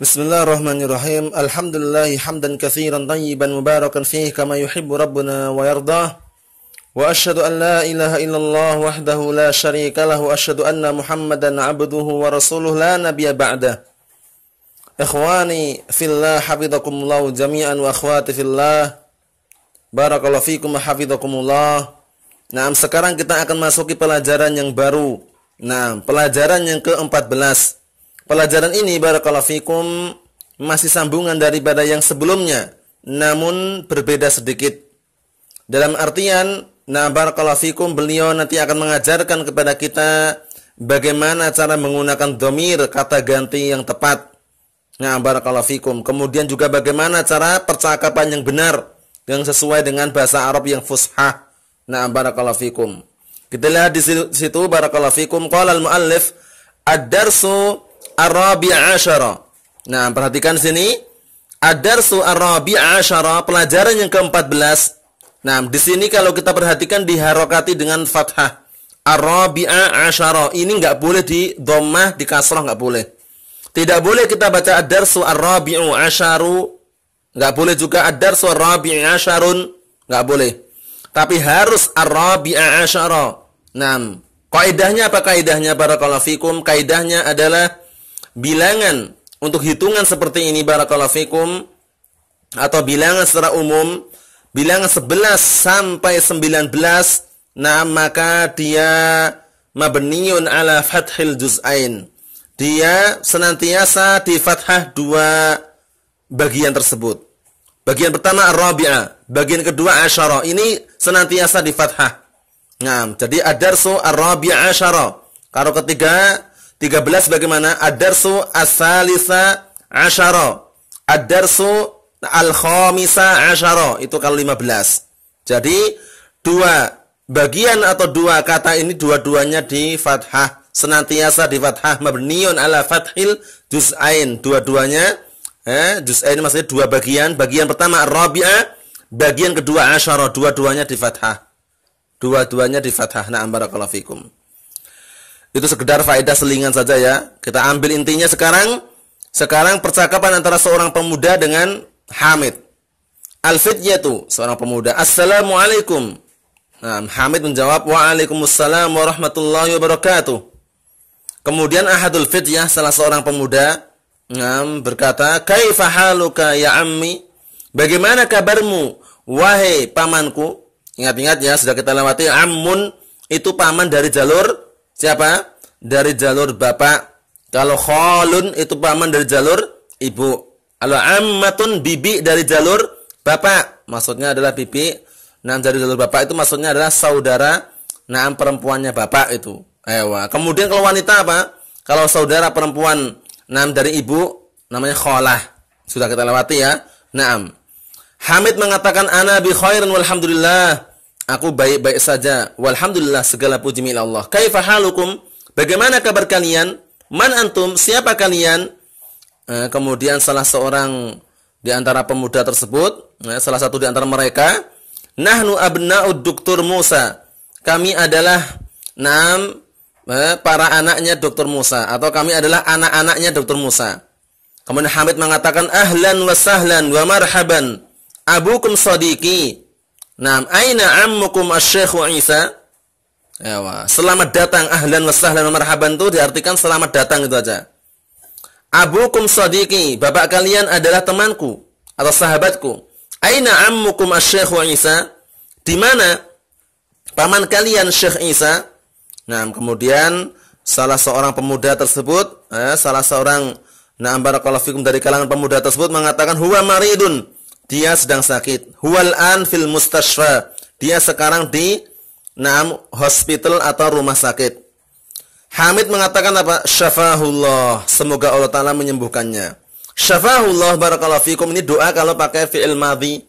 Bismillahirrahmanirrahim. Alhamdulillah hamdan katsiran tayyiban mubarakan fihi kama yuhibbu rabbuna wa yarda. Wa asyhadu an la ilaha illallah wahdahu la syarika lahu wa asyhadu anna Muhammadan 'abduhu wa rasuluhu la nabiyya ba'da. Ikhwani fillah hafizakumullah jami'an wa akhwati fillah. Barakallahu fikum hafizakumullah. Nah, sekarang kita akan masuki pelajaran yang baru. Nah, pelajaran yang ke-14. Pelajaran ini barakallahu fikum masih sambungan daripada yang sebelumnya, namun berbeda sedikit. Dalam artian, nah barakallahu fikum beliau nanti akan mengajarkan kepada kita bagaimana cara menggunakan domir kata ganti yang tepat. Nah barakallahu fikum. Kemudian juga bagaimana cara percakapan yang benar yang sesuai dengan bahasa Arab yang fushah. Nah barakallahu fikum. Kita lihat di situ barakallahu fikum qala al-muallif ad-darsu Arabi Ashara. Nah, perhatikan sini. Adar darsu Arabi Ashara, pelajaran yang ke-14. Nah, di sini kalau kita perhatikan diharokati dengan fathah. Arabi Ashara. Ini nggak boleh di domah, di kasrah nggak boleh. Tidak boleh kita baca Adar darsu Arabi'u Asharu. Nggak boleh juga Adar darsu Asharun. Nggak boleh. Tapi harus Arabi Ashara. Nah, kaidahnya apa kaidahnya para kalafikum? Kaidahnya adalah bilangan untuk hitungan seperti ini barakallahu fikum atau bilangan secara umum bilangan 11 sampai 19 nah maka dia mabniun ala fathil juz'ain dia senantiasa di fathah dua bagian tersebut bagian pertama ar bagian kedua asyara ini senantiasa di fathah nah jadi adarsu ar-rabi'ah asyara kalau ketiga 13 bagaimana? Ad-darsu as-salisa asyara. Ad-darsu al-khamisa asyara. Itu kalau 15. Jadi dua bagian atau dua kata ini dua-duanya di fathah. Senantiasa di fathah mabniun ala fathil juz'ain. Dua-duanya eh juz'ain maksudnya dua bagian. Bagian pertama rabi'ah, bagian kedua asyara. Dua-duanya di fathah. Dua-duanya di fathah. Na'am barakallahu fikum. Itu sekedar faedah selingan saja ya. Kita ambil intinya sekarang. Sekarang percakapan antara seorang pemuda dengan Hamid. Al-Fidyatu, seorang pemuda. Assalamualaikum. Nah, Hamid menjawab, Waalaikumsalam warahmatullahi wabarakatuh. Kemudian Ahadul Fidyah, salah seorang pemuda, ngam, berkata, Kaifahaluka ya ammi? Bagaimana kabarmu, wahai pamanku? Ingat-ingat ya, sudah kita lewati. Ammun, itu paman dari jalur Siapa? Dari jalur bapak. Kalau kholun itu paman dari jalur ibu. Kalau ammatun bibi dari jalur bapak. Maksudnya adalah bibi. Nah, dari jalur bapak itu maksudnya adalah saudara nah perempuannya bapak itu. Ewa. Kemudian kalau wanita apa? Kalau saudara perempuan nam dari ibu namanya kholah. Sudah kita lewati ya. Naam. Hamid mengatakan ana bi khairin walhamdulillah. Aku baik-baik saja. Walhamdulillah segala puji milik Allah. Kaifa Bagaimana kabar kalian? Man antum? Siapa kalian? Eh, kemudian salah seorang di antara pemuda tersebut, eh, salah satu di antara mereka, nahnu abna'ud doktor Musa. Kami adalah enam eh, para anaknya dokter Musa atau kami adalah anak-anaknya dokter Musa. Kemudian Hamid mengatakan ahlan wa sahlan wa marhaban. Abukum sadiqi Naam, aina ammukum asy-syekh Isa? Ewa. Selamat datang ahlan wa sahlan wa marhaban itu diartikan selamat datang itu aja. Abukum sadiqi, bapak kalian adalah temanku atau sahabatku. Aina ammukum asy-syekh Isa? Di mana paman kalian Syekh Isa? Nah, kemudian salah seorang pemuda tersebut, eh, salah seorang Nah, barakallahu fikum dari kalangan pemuda tersebut mengatakan huwa maridun. Dia sedang sakit. Huwal an fil mustashfa. Dia sekarang di Naam hospital atau rumah sakit. Hamid mengatakan apa? Syafahullah. Semoga Allah Ta'ala menyembuhkannya. Syafahullah barakallahu fikum. Ini doa kalau pakai fi'il madhi.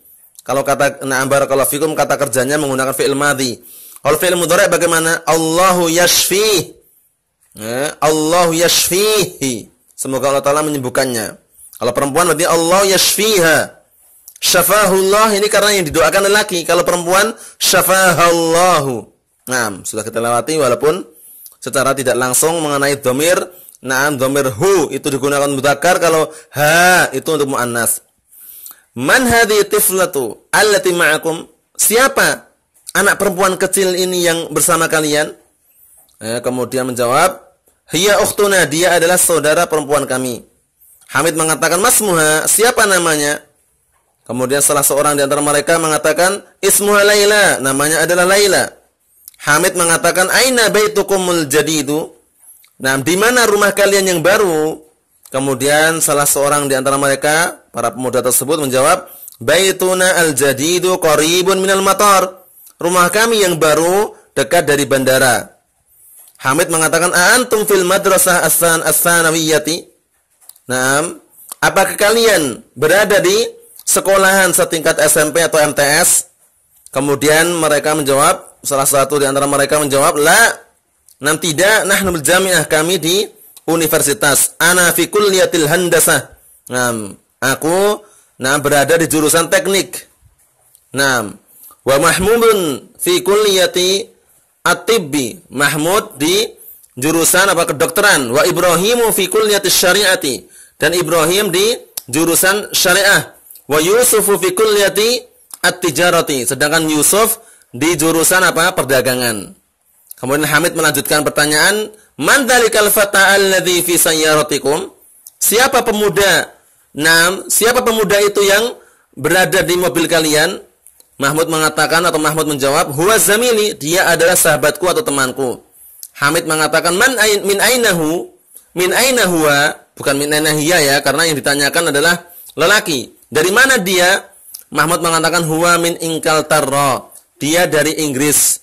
Kalau kata na'am barakallahu fikum, kata kerjanya menggunakan fi'il madhi. Kalau fi'il mudhari bagaimana? Allahu yashfih. Ya, Allahu yashfihi. Semoga Allah Ta'ala menyembuhkannya. Kalau perempuan berarti Allah yashfiha syafahullah ini karena yang didoakan lelaki. Kalau perempuan syafahullahu. Nah, sudah kita lewati walaupun secara tidak langsung mengenai domir. Nah, domir hu itu digunakan mutakar kalau ha itu untuk muannas. Man hadhi tiflatu allati ma'akum? Siapa anak perempuan kecil ini yang bersama kalian? Eh, kemudian menjawab, "Hiya ukhtuna, dia adalah saudara perempuan kami." Hamid mengatakan, Mas Muha, siapa namanya?" Kemudian salah seorang di antara mereka mengatakan ismu Laila, namanya adalah Laila. Hamid mengatakan aina baitukumul jadidu? Nah, di mana rumah kalian yang baru? Kemudian salah seorang di antara mereka, para pemuda tersebut menjawab, baituna al-jadidu qaribun minal matar. Rumah kami yang baru dekat dari bandara. Hamid mengatakan, "Antum fil madrasah as sanawiyyati Naam. Apakah kalian berada di sekolahan setingkat SMP atau MTS. Kemudian mereka menjawab, salah satu di antara mereka menjawab, "La, nam tidak nahnul jami'ah kami di universitas. Ana fi kulliyatil handasah." Nam, aku nah berada di jurusan teknik. nam wa mahmudun fi kulliyati at Mahmud di jurusan apa kedokteran wa Ibrahimu fi kulliyati syariati dan Ibrahim di jurusan syariah Wa Yusufu fi kulliyati at-tijarati. Sedangkan Yusuf di jurusan apa? Perdagangan. Kemudian Hamid melanjutkan pertanyaan, "Man dzalikal fata alladzi fi sayyaratikum?" Siapa pemuda? Nam, siapa pemuda itu yang berada di mobil kalian? Mahmud mengatakan atau Mahmud menjawab, "Huwa zamili, dia adalah sahabatku atau temanku." Hamid mengatakan, "Man ain, min ainahu?" Min aina Bukan min ainahia ya, karena yang ditanyakan adalah lelaki. Dari mana dia? Mahmud mengatakan huwa min ingkal Dia dari Inggris.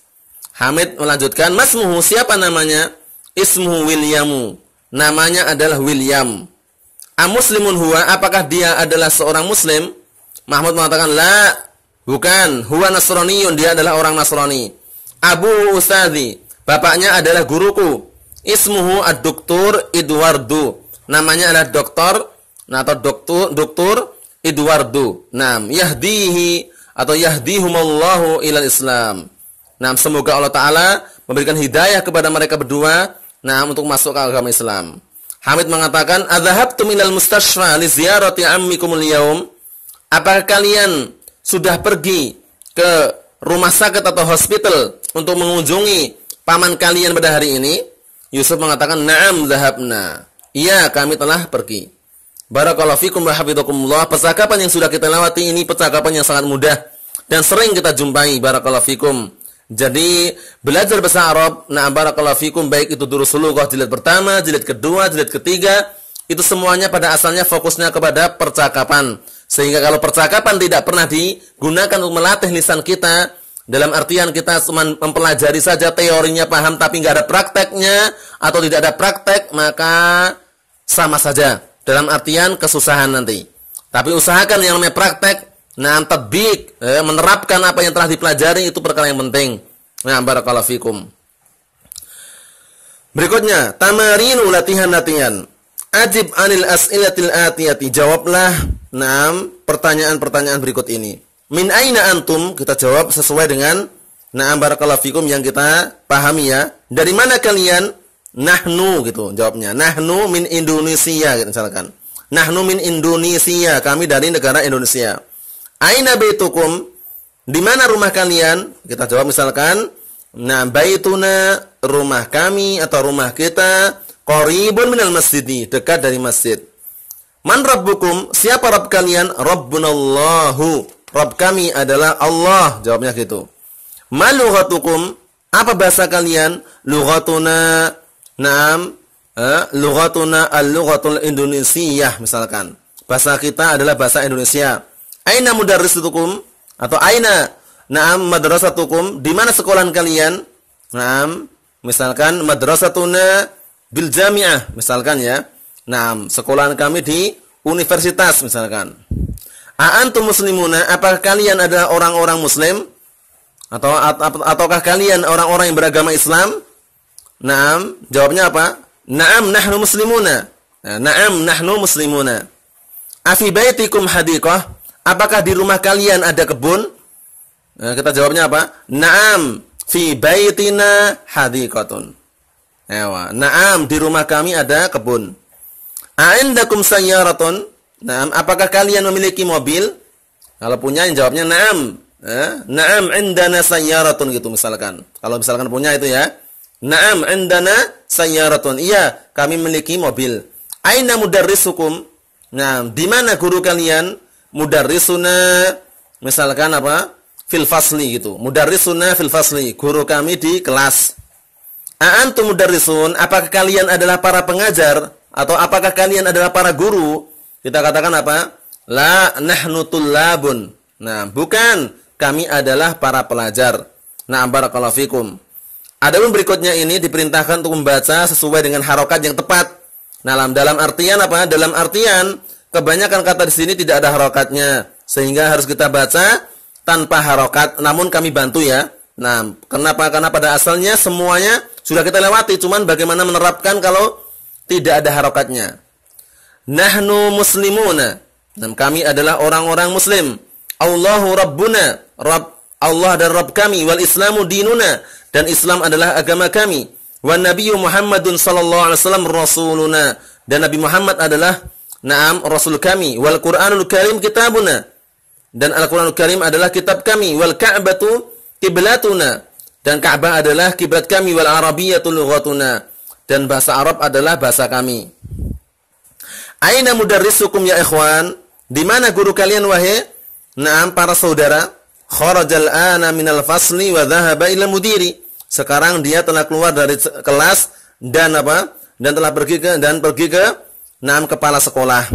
Hamid melanjutkan, masmuhu siapa namanya? Ismuhu Williamu. Namanya adalah William. Amuslimun huwa, apakah dia adalah seorang muslim? Mahmud mengatakan, la, bukan. Huwa Nasraniyun, dia adalah orang nasrani. Abu Ustadi. bapaknya adalah guruku. Ismuhu ad Doktor Edwardu. Namanya adalah doktor, nah, atau doktor Doktor. Eduardo. nam yahdihi atau yahdihumallahu ilal Islam. Nam semoga Allah Ta'ala memberikan hidayah kepada mereka berdua Nam untuk masuk ke agama Islam. Hamid mengatakan, Adhahabtu minal mustashfa li ziyarati ammikumul yaum. Apakah kalian sudah pergi ke rumah sakit atau hospital untuk mengunjungi paman kalian pada hari ini? Yusuf mengatakan, Naam zahabna. Iya, kami telah pergi. Barakallahu fikum wa hafidhukumullah. Percakapan yang sudah kita lewati ini percakapan yang sangat mudah dan sering kita jumpai. Barakallahu fikum. Jadi belajar bahasa Arab, nah barakallahu fikum baik itu durusulughah jilid pertama, jilid kedua, jilid ketiga, itu semuanya pada asalnya fokusnya kepada percakapan. Sehingga kalau percakapan tidak pernah digunakan untuk melatih lisan kita, dalam artian kita cuma mempelajari saja teorinya paham tapi nggak ada prakteknya atau tidak ada praktek, maka sama saja dalam artian kesusahan nanti. Tapi usahakan yang namanya praktek, nah tadbik, eh, menerapkan apa yang telah dipelajari itu perkara yang penting. Nah, barakallahu fikum. Berikutnya, tamarinu latihan-latihan. Ajib anil as'ilatil atiyati. Jawablah enam pertanyaan-pertanyaan berikut ini. Min aina antum? Kita jawab sesuai dengan Nah, barakallahu fikum yang kita pahami ya. Dari mana kalian? Nahnu gitu jawabnya. Nahnu min Indonesia gitu misalkan. Nahnu min Indonesia, kami dari negara Indonesia. Aina baitukum? Di mana rumah kalian? Kita jawab misalkan, nah baituna rumah kami atau rumah kita qaribun minal masjid, dekat dari masjid. Man rabbukum? Siapa rabb kalian? Rabbunallahu. Rabb kami adalah Allah, jawabnya gitu. Malughatukum? Apa bahasa kalian? Lughatuna Naam, eh, lughatuna al-lughatul Indonesia misalkan. Bahasa kita adalah bahasa Indonesia. Aina mudarrisukum atau aina naam madrasatukum? Di mana sekolahan kalian? Naam, misalkan madrasatuna bil jamiah misalkan ya. Naam, sekolahan kami di universitas misalkan. Aantum muslimuna? Apakah kalian adalah orang-orang muslim? Atau ataukah kalian orang-orang yang beragama Islam? Naam, jawabnya apa? Naam nahnu muslimuna. Nah, naam nahnu muslimuna. Afi baitikum hadiqah? Apakah di rumah kalian ada kebun? Nah, kita jawabnya apa? Naam fi baitina hadiqatun. Ewa. Naam di rumah kami ada kebun. A'indakum sayyaratun? Naam, apakah kalian memiliki mobil? Kalau punya yang jawabnya naam. Eh? Naam indana sayyaratun gitu misalkan. Kalau misalkan punya itu ya. Naam indana sayyaratun. Iya, kami memiliki mobil. Aina mudarrisukum? Nah, di mana guru kalian? Mudarrisuna misalkan apa? Fil fasli gitu. Mudarrisuna fil fasli. Guru kami di kelas. A antum mudarrisun? Apakah kalian adalah para pengajar atau apakah kalian adalah para guru? Kita katakan apa? La nahnu tullabun. Nah, bukan kami adalah para pelajar. Nah, barakallahu fikum. Adapun berikutnya ini diperintahkan untuk membaca sesuai dengan harokat yang tepat. Nah, dalam artian apa? Dalam artian kebanyakan kata di sini tidak ada harokatnya sehingga harus kita baca tanpa harokat. Namun kami bantu ya. Nah, kenapa? Karena pada asalnya semuanya sudah kita lewati. Cuman bagaimana menerapkan kalau tidak ada harokatnya. Nahnu muslimuna. Dan kami adalah orang-orang muslim. Allahu Rabbuna. Rabb Allah dan Rabb kami wal Islamu dinuna dan Islam adalah agama kami wa nabiyyu Muhammadun sallallahu alaihi wasallam rasuluna dan Nabi Muhammad adalah na'am rasul kami wal Qur'anul Karim kitabuna dan Al-Qur'anul Karim adalah kitab kami wal Ka'batu kiblatuna dan Ka'bah adalah kiblat kami wal Arabiyatul lughatuna dan bahasa Arab adalah bahasa kami Aina mudarrisukum ya ikhwan di mana guru kalian wahai na'am para saudara kharajal ana minal fasli wa dhahaba ila mudiri. Sekarang dia telah keluar dari kelas dan apa? Dan telah pergi ke dan pergi ke enam kepala sekolah.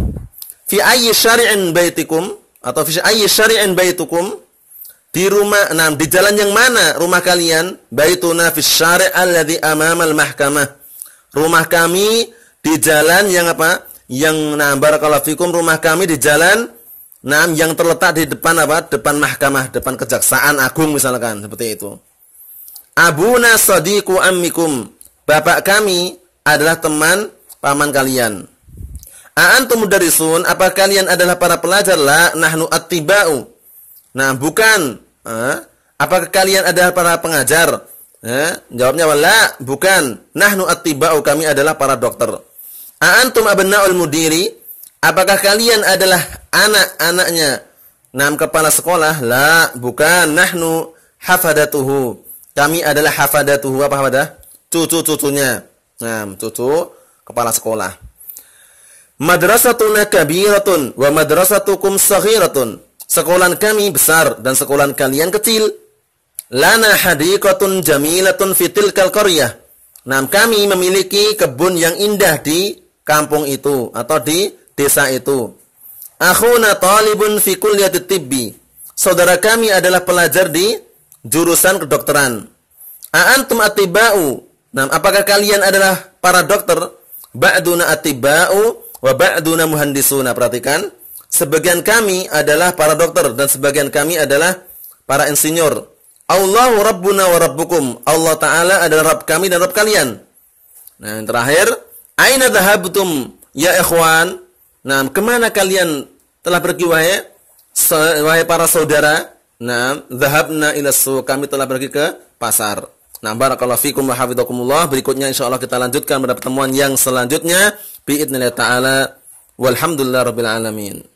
Fi ayyi syari'in baitikum atau fi ayyi syari'in baitukum? Di rumah enam di jalan yang mana rumah kalian? Baituna fi syari' alladhi amamal mahkamah. Rumah kami di jalan yang apa? Yang nambar kalau fikum rumah kami di jalan Nah, yang terletak di depan apa? Depan mahkamah, depan kejaksaan agung misalkan, seperti itu. Abuna Nasadiku ammikum. Bapak kami adalah teman paman kalian. A'antum mudarrisun? Apa kalian adalah para pelajar? La, nahnu attiba'u. Nah, bukan. Eh? Apakah kalian adalah para pengajar? Eh? Jawabnya wala, bukan. Nahnu attiba'u, kami adalah para dokter. A'antum abna'ul mudiri? Apakah kalian adalah anak-anaknya nam kepala sekolah? La, bukan. Nahnu hafadatuhu. Kami adalah hafadatuhu. Apa hafadah? Cucu-cucunya. nam cucu kepala sekolah. Madrasatuna kabiratun wa madrasatukum saghiratun. Sekolahan kami besar dan sekolahan kalian kecil. Lana hadiqatun jamilatun fitil kalkoryah. nam kami memiliki kebun yang indah di kampung itu atau di desa itu. Akhuna talibun fi kulliyati tibbi. Saudara kami adalah pelajar di jurusan kedokteran. Aantum atiba'u. Nah, apakah kalian adalah para dokter? Ba'duna atiba'u wa ba'duna muhandisuna. Perhatikan, sebagian kami adalah para dokter dan sebagian kami adalah para insinyur. Allahu rabbuna wa rabbukum. Allah taala adalah Rabb kami dan Rabb kalian. Nah, yang terakhir, aina dahabtum ya ikhwan? Nah, kemana kalian telah pergi wahai, wahai para saudara? Nah, zahabna ila Kami telah pergi ke pasar. Nah, barakallahu fikum wa hafizakumullah. Berikutnya insyaallah kita lanjutkan pada pertemuan yang selanjutnya bi idznillah taala. Walhamdulillahirabbil alamin.